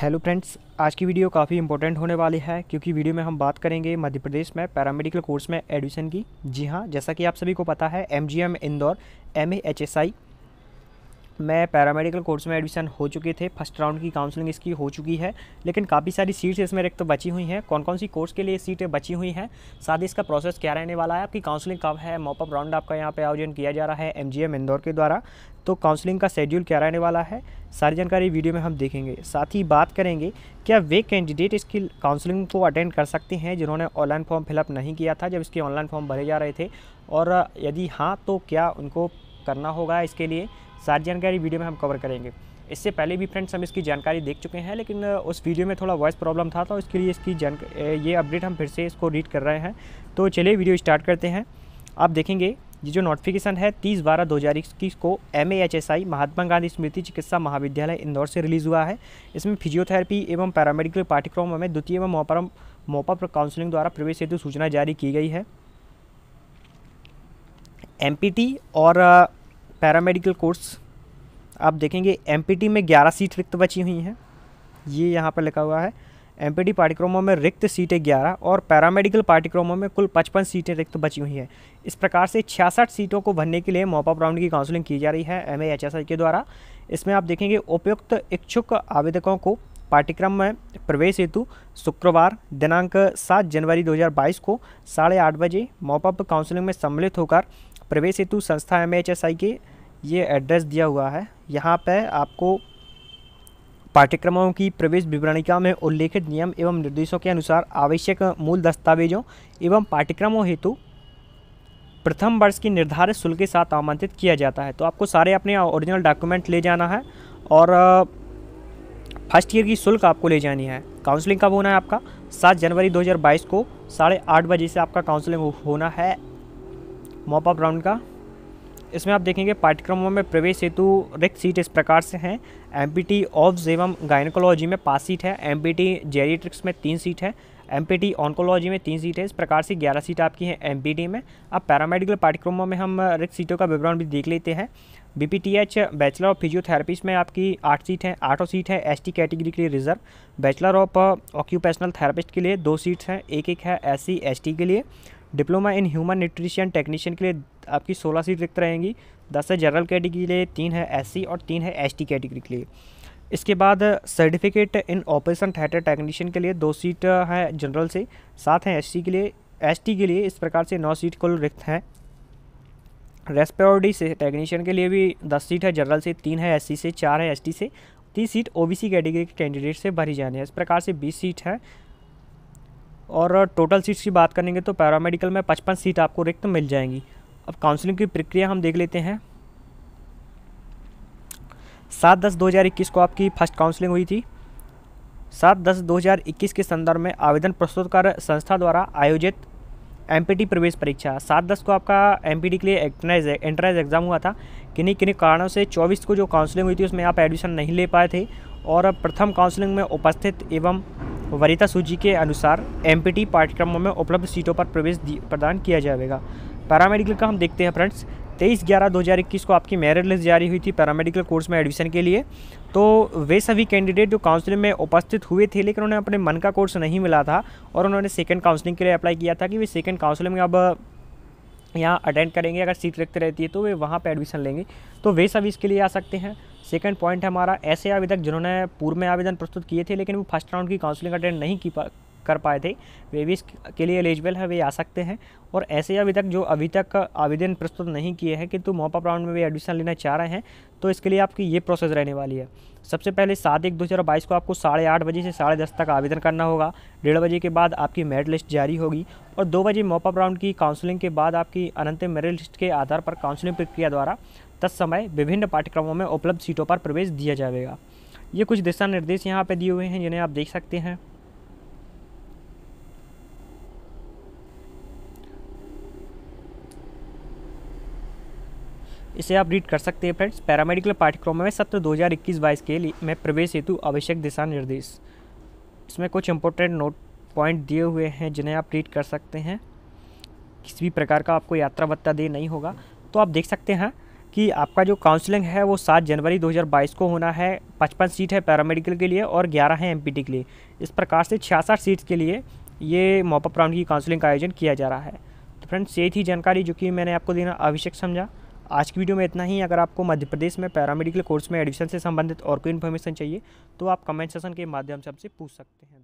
hello friends आज की video काफ़ी इंपॉर्टेंट होने वाली है क्योंकि वीडियो में हम बात करेंगे मध्य प्रदेश में पैरामेडिकल कोर्स में एडमिशन की जी हाँ जैसा कि आप सभी को पता है एम इंदौर एम मैं पैरामेडिकल कोर्स में एडमिशन हो चुके थे फर्स्ट राउंड की काउंसलिंग इसकी हो चुकी है लेकिन काफ़ी सारी सीट्स इसमें रिक्त तो बची हुई हैं कौन कौन सी कोर्स के लिए सीटें बची हुई हैं साथ ही इसका प्रोसेस क्या रहने वाला है आपकी काउंसलिंग कब है मॉपअप राउंड आपका यहाँ पर आयोजन किया जा रहा है एम इंदौर के द्वारा तो काउंसलिंग का शेड्यूल क्या रहने वाला है सारी जानकारी वीडियो में हम देखेंगे साथ ही बात करेंगे क्या वे कैंडिडेट इसकी काउंसलिंग को अटेंड कर सकते हैं जिन्होंने ऑनलाइन फॉर्म फिलअप नहीं किया था जब इसके ऑनलाइन फॉर्म भरे जा रहे थे और यदि हाँ तो क्या उनको करना होगा इसके लिए सारी जानकारी वीडियो में हम कवर करेंगे इससे पहले भी फ्रेंड्स हम इसकी जानकारी देख चुके हैं लेकिन उस वीडियो में थोड़ा वॉइस प्रॉब्लम था तो इसके लिए इसकी जान ये अपडेट हम फिर से इसको रीड कर रहे हैं तो चलिए वीडियो स्टार्ट करते हैं आप देखेंगे ये जो नोटिफिकेशन है तीस बारह दो हज़ार इक्कीस को एम महात्मा गांधी स्मृति चिकित्सा महाविद्यालय इंदौर से रिलीज़ हुआ है इसमें फिजियोथेरेपी एवं पैरामेडिकल पाठ्यक्रमों में द्वितीय एवं मोपा मोपा काउंसलिंग द्वारा प्रवेश हेतु सूचना जारी की गई है एम और पैरामेडिकल कोर्स आप देखेंगे एम में ग्यारह सीट रिक्त बची हुई हैं ये यहाँ पर लिखा हुआ है एम पाठ्यक्रमों में रिक्त सीटें ग्यारह और पैरामेडिकल पाठ्यक्रमों में कुल पचपन सीटें रिक्त बची हुई हैं इस प्रकार से छियासठ सीटों को भरने के लिए मॉपअप राउंड की काउंसलिंग की जा रही है एम के द्वारा इसमें आप देखेंगे उपयुक्त इच्छुक आवेदकों को पाठ्यक्रम में प्रवेश हेतु शुक्रवार दिनांक 7 जनवरी 2022 को साढ़े आठ बजे मॉपअप काउंसलिंग में सम्मिलित होकर प्रवेश हेतु संस्था एम के ये एड्रेस दिया हुआ है यहाँ पर आपको पाठ्यक्रमों की प्रवेश विवरणिका में उल्लेखित नियम एवं निर्देशों के अनुसार आवश्यक मूल दस्तावेजों एवं पाठ्यक्रमों हेतु प्रथम वर्ष की निर्धारित शुल्क के साथ आमंत्रित किया जाता है तो आपको सारे अपने ओरिजिनल डॉक्यूमेंट ले जाना है और फर्स्ट ईयर की शुल्क आपको ले जानी है काउंसलिंग कब होना है आपका सात जनवरी 2022 को साढ़े आठ बजे से आपका काउंसलिंग होना है मॉपअप राउंड का इसमें आप देखेंगे पाठ्यक्रमों में प्रवेश हेतु रिक्त सीट इस प्रकार से हैं एम पी टी ऑफ एवं गायनकोलॉजी में पाँच सीट है एम पी टी जेरीट्रिक्स में तीन सीट है एम पी टी ऑनकोलॉजी में तीन सीट है इस प्रकार से ग्यारह सीट आपकी हैं एम पी टी में अब पैरामेडिकल पाठ्यक्रमों में हम रिक्त सीटों का विवरण भी देख लेते हैं B P T H bachelor of physiotherapist में आपकी आठ सीट हैं आठों सीट है एस टी कैटेगरी के लिए reserve bachelor of occupational therapist के लिए दो सीट्स हैं एक एक है एस सी एस टी के लिए diploma in human nutrition technician के लिए आपकी सोलह सीट रिक्त रहेंगी दस है जनरल कैटेगरी के लिए तीन है एससी और तीन है एसटी कैटेगरी के लिए इसके बाद certificate in operation theatre technician के लिए दो सीट है जनरल से सात हैं एस के लिए एस के लिए इस प्रकार से नौ सीट कुल रिक्त हैं रेस्पेरोडी से टेक्नीशियन के लिए भी दस सीट है जनरल से तीन है एससी से चार है एसटी से तीस सीट ओबीसी कैटेगरी के कैंडिडेट से भरी जानी है इस प्रकार से बीस सीट है और टोटल सीट्स की बात करेंगे तो पैरामेडिकल में पचपन सीट आपको रिक्त मिल जाएंगी अब काउंसलिंग की प्रक्रिया हम देख लेते हैं सात दस दो हज़ार इक्कीस को आपकी फर्स्ट काउंसलिंग हुई थी सात दस दो हज़ार इक्कीस के संदर्भ में आवेदन प्रस्तुत कर संस्था द्वारा आयोजित एमपीटी प्रवेश परीक्षा सात दस को आपका एमपीटी के लिए एंट्रेंस एंट्रेंस एग्ज़ाम हुआ था किन्हीं किन्हीं कारणों से चौबीस को जो काउंसलिंग हुई थी उसमें आप एडमिशन नहीं ले पाए थे और प्रथम काउंसलिंग में उपस्थित एवं वरिता सूची के अनुसार एमपीटी पाठ्यक्रमों में उपलब्ध सीटों पर प्रवेश प्रदान किया जाएगा पैरामेडिकल का हम देखते हैं फ्रेंड्स तेईस ग्यारह दो हज़ार इक्कीस को आपकी मेरिट लिस्ट जारी हुई थी पैरामेडिकल कोर्स में एडमिशन के लिए तो वे सभी कैंडिडेट जो काउंसलिंग में उपस्थित हुए थे लेकिन उन्हें अपने मन का कोर्स नहीं मिला था और उन्होंने सेकेंड काउंसलिंग के लिए अप्लाई किया था कि वे सेकेंड काउंसलिंग में अब यहाँ अटेंड करेंगे अगर सीट रिक्त रहती है तो वे वहाँ पर एडमिशन लेंगे तो वे सभी इसके लिए आ सकते हैं सेकंड पॉइंट है हमारा ऐसे आवेदक जिन्होंने पूर्व में आवेदन प्रस्तुत किए थे लेकिन वो फर्स्ट राउंड की काउंसलिंग अटेंड नहीं की पा कर पाए थे वे भी इसके लिए एलिजिबल है वे आ सकते हैं और ऐसे आवेदक जो अभी तक आवेदन प्रस्तुत नहीं किए हैं किंतु मॉपअप राउंड में वे एडमिशन लेना चाह रहे हैं तो इसके लिए आपकी ये प्रोसेस रहने वाली है सबसे पहले सात एक दो हज़ार बाईस को आपको साढ़े आठ बजे से साढ़े दस तक आवेदन करना होगा डेढ़ बजे के बाद आपकी मेरिट लिस्ट जारी होगी और दो बजे मॉपअप राउंड की काउंसलिंग के बाद आपकी अनंतिम मेरिट लिस्ट के आधार पर काउंसलिंग प्रक्रिया द्वारा तत्समय विभिन्न पाठ्यक्रमों में उपलब्ध सीटों पर प्रवेश दिया जाएगा ये कुछ दिशा निर्देश यहाँ पर दिए हुए हैं जिन्हें आप देख सकते हैं इसे आप रीड कर सकते हैं फ्रेंड्स पैरामेडिकल पाठ्यक्रमों में सत्र 2021 बाईस के लिए में प्रवेश हेतु आवश्यक दिशा निर्देश इसमें कुछ इंपॉर्टेंट नोट पॉइंट दिए हुए हैं जिन्हें आप रीड कर सकते हैं किसी भी प्रकार का आपको यात्रा भत्ता दे नहीं होगा तो आप देख सकते हैं कि आपका जो काउंसलिंग है वो सात जनवरी 2022 को होना है पचपन सीट है पैरामेडिकल के लिए और ग्यारह है एमपीटी के लिए इस प्रकार से छियासठ सीट्स के लिए ये मोपअप राउंड की काउंसलिंग का आयोजन किया जा रहा है तो फ्रेंड्स ये थी जानकारी जो कि मैंने आपको देना आवश्यक समझा आज की वीडियो में इतना ही अगर आपको मध्य प्रदेश में पैरामेडिकल कोर्स में एडमिशन से संबंधित और कोई इन्फॉर्मेशन चाहिए तो आप कमेंट सेशन के माध्यम से हमसे पूछ सकते हैं